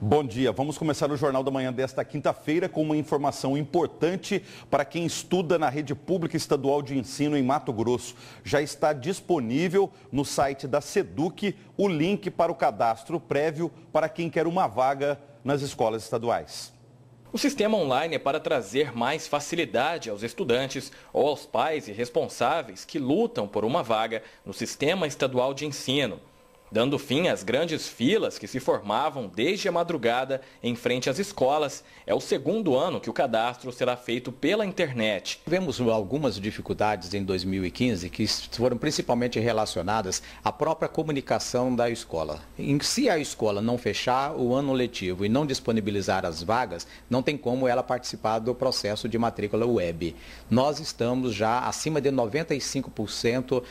Bom dia. Vamos começar o Jornal da Manhã desta quinta-feira com uma informação importante para quem estuda na rede pública estadual de ensino em Mato Grosso. Já está disponível no site da SEDUC o link para o cadastro prévio para quem quer uma vaga nas escolas estaduais. O sistema online é para trazer mais facilidade aos estudantes ou aos pais e responsáveis que lutam por uma vaga no sistema estadual de ensino dando fim às grandes filas que se formavam desde a madrugada em frente às escolas. É o segundo ano que o cadastro será feito pela internet. Tivemos algumas dificuldades em 2015 que foram principalmente relacionadas à própria comunicação da escola. Se a escola não fechar o ano letivo e não disponibilizar as vagas, não tem como ela participar do processo de matrícula web. Nós estamos já acima de 95%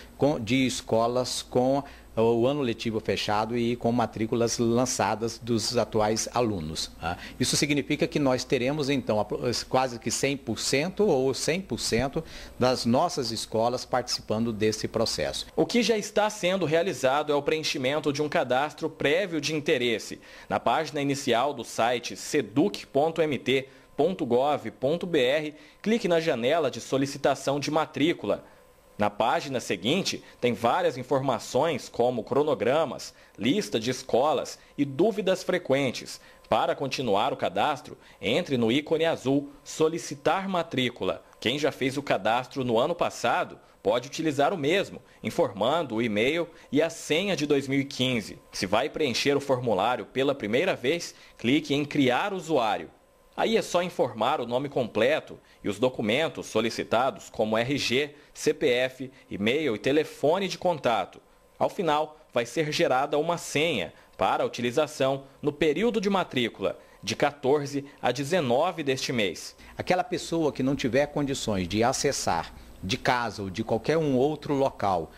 de escolas com é o ano letivo fechado e com matrículas lançadas dos atuais alunos. Tá? Isso significa que nós teremos, então, eh, quase que 100% ou 100% das nossas escolas participando desse processo. O que já está sendo realizado é o preenchimento de um cadastro prévio de interesse. Na página inicial do site seduc.mt.gov.br, clique na janela de solicitação de matrícula. Na página seguinte, tem várias informações como cronogramas, lista de escolas e dúvidas frequentes. Para continuar o cadastro, entre no ícone azul Solicitar matrícula. Quem já fez o cadastro no ano passado pode utilizar o mesmo, informando o e-mail e a senha de 2015. Se vai preencher o formulário pela primeira vez, clique em Criar usuário. Aí é só informar o nome completo e os documentos solicitados, como RG, CPF, e-mail e telefone de contato. Ao final, vai ser gerada uma senha para utilização no período de matrícula, de 14 a 19 deste mês. Aquela pessoa que não tiver condições de acessar de casa ou de qualquer um outro local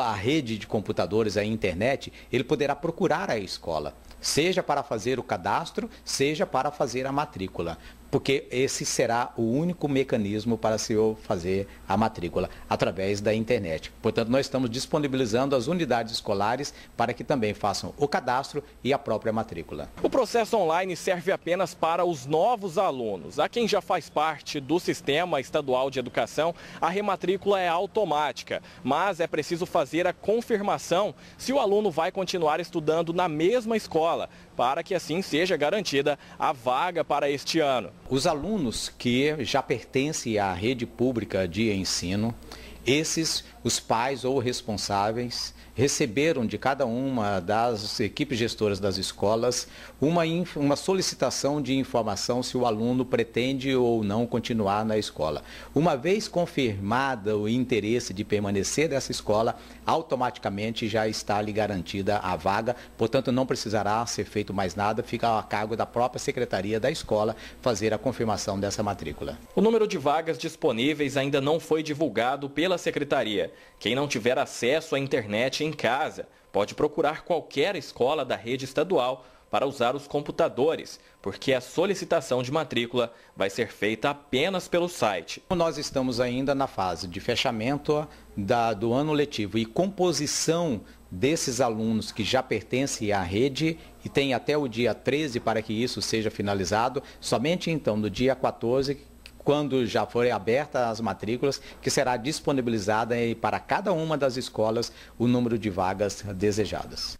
a rede de computadores, a internet, ele poderá procurar a escola seja para fazer o cadastro, seja para fazer a matrícula porque esse será o único mecanismo para se fazer a matrícula através da internet. Portanto, nós estamos disponibilizando as unidades escolares para que também façam o cadastro e a própria matrícula. O processo online serve apenas para os novos alunos. A quem já faz parte do sistema estadual de educação, a rematrícula é automática, mas é preciso fazer a confirmação se o aluno vai continuar estudando na mesma escola, para que assim seja garantida a vaga para este ano. Os alunos que já pertencem à rede pública de ensino, esses, os pais ou responsáveis, receberam de cada uma das equipes gestoras das escolas uma, uma solicitação de informação se o aluno pretende ou não continuar na escola. Uma vez confirmada o interesse de permanecer dessa escola, automaticamente já está lhe garantida a vaga, portanto não precisará ser feito mais nada, fica a cargo da própria secretaria da escola fazer a confirmação dessa matrícula. O número de vagas disponíveis ainda não foi divulgado pela secretaria. Quem não tiver acesso à internet em em casa, pode procurar qualquer escola da rede estadual para usar os computadores, porque a solicitação de matrícula vai ser feita apenas pelo site. Nós estamos ainda na fase de fechamento da, do ano letivo e composição desses alunos que já pertencem à rede e tem até o dia 13 para que isso seja finalizado. Somente então, no dia 14, quando já forem abertas as matrículas, que será disponibilizada para cada uma das escolas o número de vagas desejadas.